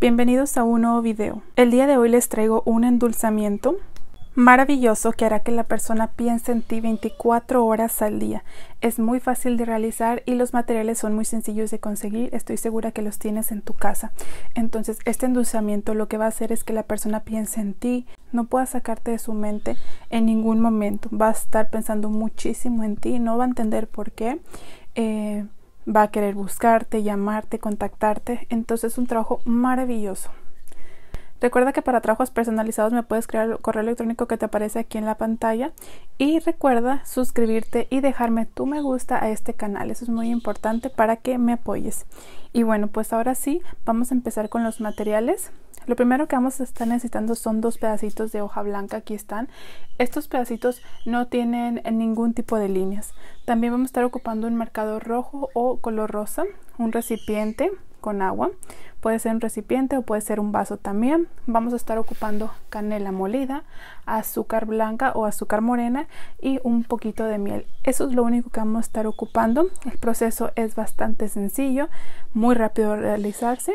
Bienvenidos a un nuevo video. El día de hoy les traigo un endulzamiento maravilloso que hará que la persona piense en ti 24 horas al día. Es muy fácil de realizar y los materiales son muy sencillos de conseguir. Estoy segura que los tienes en tu casa. Entonces, este endulzamiento lo que va a hacer es que la persona piense en ti, no pueda sacarte de su mente en ningún momento. Va a estar pensando muchísimo en ti, no va a entender por qué. Eh, va a querer buscarte, llamarte, contactarte. Entonces es un trabajo maravilloso. Recuerda que para trabajos personalizados me puedes crear el correo electrónico que te aparece aquí en la pantalla y recuerda suscribirte y dejarme tu me gusta a este canal. Eso es muy importante para que me apoyes. Y bueno, pues ahora sí, vamos a empezar con los materiales. Lo primero que vamos a estar necesitando son dos pedacitos de hoja blanca, aquí están. Estos pedacitos no tienen ningún tipo de líneas. También vamos a estar ocupando un marcador rojo o color rosa, un recipiente, con agua. Puede ser un recipiente o puede ser un vaso también. Vamos a estar ocupando canela molida, azúcar blanca o azúcar morena y un poquito de miel. Eso es lo único que vamos a estar ocupando. El proceso es bastante sencillo, muy rápido de realizarse.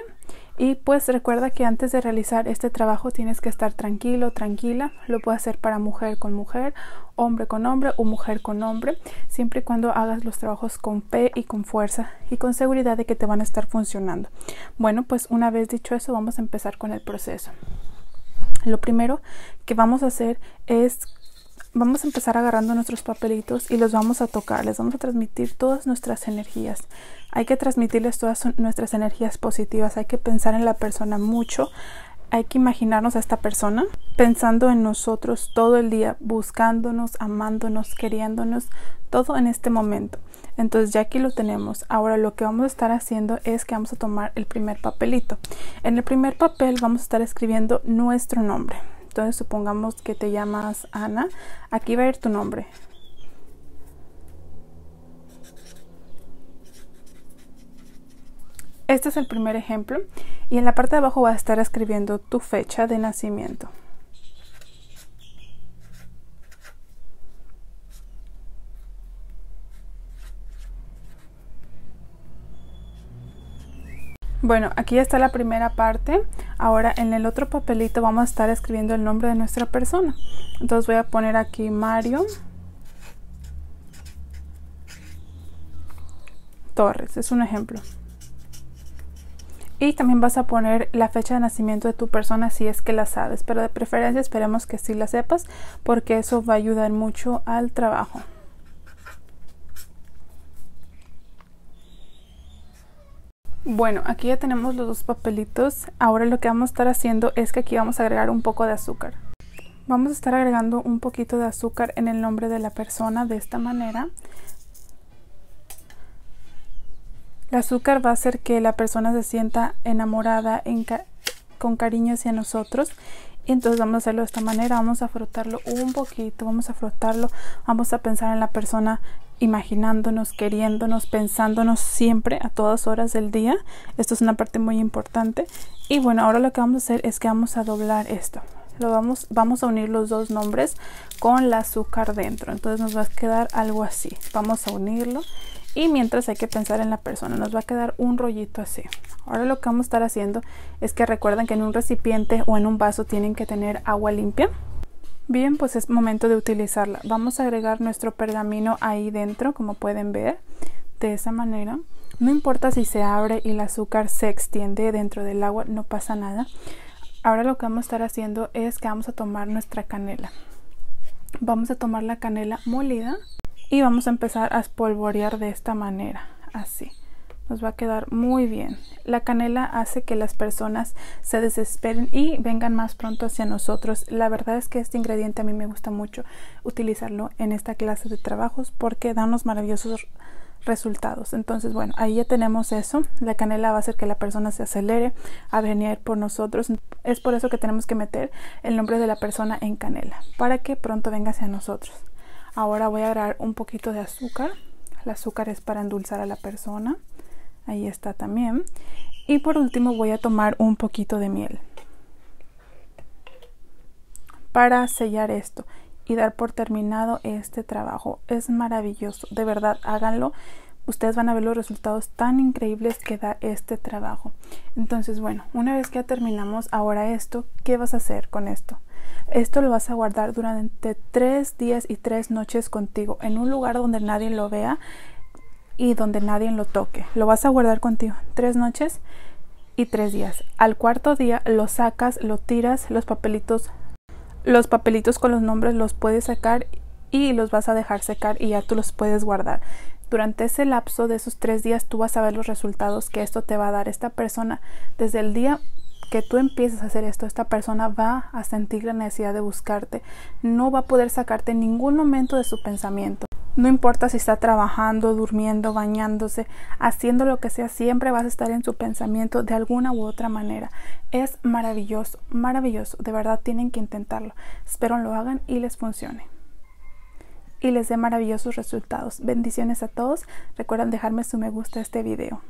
Y pues recuerda que antes de realizar este trabajo tienes que estar tranquilo, tranquila. Lo puedes hacer para mujer con mujer, hombre con hombre o mujer con hombre, siempre y cuando hagas los trabajos con fe y con fuerza y con seguridad de que te van a estar funcionando. Bueno, pues una vez dicho eso, vamos a empezar con el proceso. Lo primero que vamos a hacer es vamos a empezar agarrando nuestros papelitos y los vamos a tocar, les vamos a transmitir todas nuestras energías. Hay que transmitirles todas nuestras energías positivas, hay que pensar en la persona mucho, hay que imaginarnos a esta persona pensando en nosotros todo el día, buscándonos, amándonos, queriéndonos, todo en este momento. Entonces ya aquí lo tenemos. Ahora lo que vamos a estar haciendo es que vamos a tomar el primer papelito. En el primer papel vamos a estar escribiendo nuestro nombre. Entonces supongamos que te llamas Ana. Aquí va a ir tu nombre. Este es el primer ejemplo y en la parte de abajo va a estar escribiendo tu fecha de nacimiento. Bueno, aquí está la primera parte. Ahora en el otro papelito vamos a estar escribiendo el nombre de nuestra persona. Entonces voy a poner aquí Mario Torres, es un ejemplo. Y también vas a poner la fecha de nacimiento de tu persona si es que la sabes, pero de preferencia esperemos que sí la sepas porque eso va a ayudar mucho al trabajo. Bueno, aquí ya tenemos los dos papelitos. Ahora lo que vamos a estar haciendo es que aquí vamos a agregar un poco de azúcar. Vamos a estar agregando un poquito de azúcar en el nombre de la persona de esta manera. El azúcar va a hacer que la persona se sienta enamorada con cariño hacia nosotros y entonces vamos a hacerlo de esta manera vamos a frotarlo un poquito vamos a frotarlo vamos a pensar en la persona imaginándonos queriéndonos pensándonos siempre a todas horas del día esto es una parte muy importante y bueno ahora lo que vamos a hacer es que vamos a doblar esto lo vamos vamos a unir los dos nombres con el azúcar dentro entonces nos va a quedar algo así vamos a unirlo y mientras hay que pensar en la persona nos va a quedar un rollito así Ahora lo que vamos a estar haciendo es que recuerden que en un recipiente o en un vaso tienen que tener agua limpia. Bien, pues es momento de utilizarla. Vamos a agregar nuestro pergamino ahí dentro, como pueden ver, de esa manera. No importa si se abre y el azúcar se extiende dentro del agua, no pasa nada. Ahora lo que vamos a estar haciendo es que vamos a tomar nuestra canela. Vamos a tomar la canela molida y vamos a empezar a espolvorear de esta manera, así nos va a quedar muy bien. La canela hace que las personas se desesperen y vengan más pronto hacia nosotros. La verdad es que este ingrediente a mí me gusta mucho utilizarlo en esta clase de trabajos porque da unos maravillosos resultados. Entonces, bueno, ahí ya tenemos eso. La canela va a hacer que la persona se acelere a venir por nosotros. Es por eso que tenemos que meter el nombre de la persona en canela para que pronto venga hacia nosotros. Ahora voy a agregar un poquito de azúcar. El azúcar es para endulzar a la persona. Ahí está también. Y por último voy a tomar un poquito de miel para sellar esto y dar por terminado este trabajo. Es maravilloso, de verdad, háganlo. Ustedes van a ver los resultados tan increíbles que da este trabajo. Entonces, bueno, una vez que ya terminamos ahora esto, ¿qué vas a hacer con esto? Esto lo vas a guardar durante tres días y tres noches contigo en un lugar donde nadie lo vea y donde nadie lo toque. Lo vas a guardar contigo tres noches y tres días. Al cuarto día lo sacas, lo tiras, los papelitos, los papelitos con los nombres los puedes sacar y los vas a dejar secar y ya tú los puedes guardar. Durante ese lapso de esos tres días tú vas a ver los resultados que esto te va a dar. Esta persona, desde el día que tú empiezas a hacer esto, esta persona va a sentir la necesidad de buscarte. No va a poder sacarte en ningún momento de su pensamiento. No importa si está trabajando, durmiendo, bañándose, haciendo lo que sea, siempre vas a estar en su pensamiento de alguna u otra manera. Es maravilloso, maravilloso. De verdad tienen que intentarlo. Espero lo hagan y les funcione. Y les dé maravillosos resultados. Bendiciones a todos. Recuerden dejarme su me gusta a este video.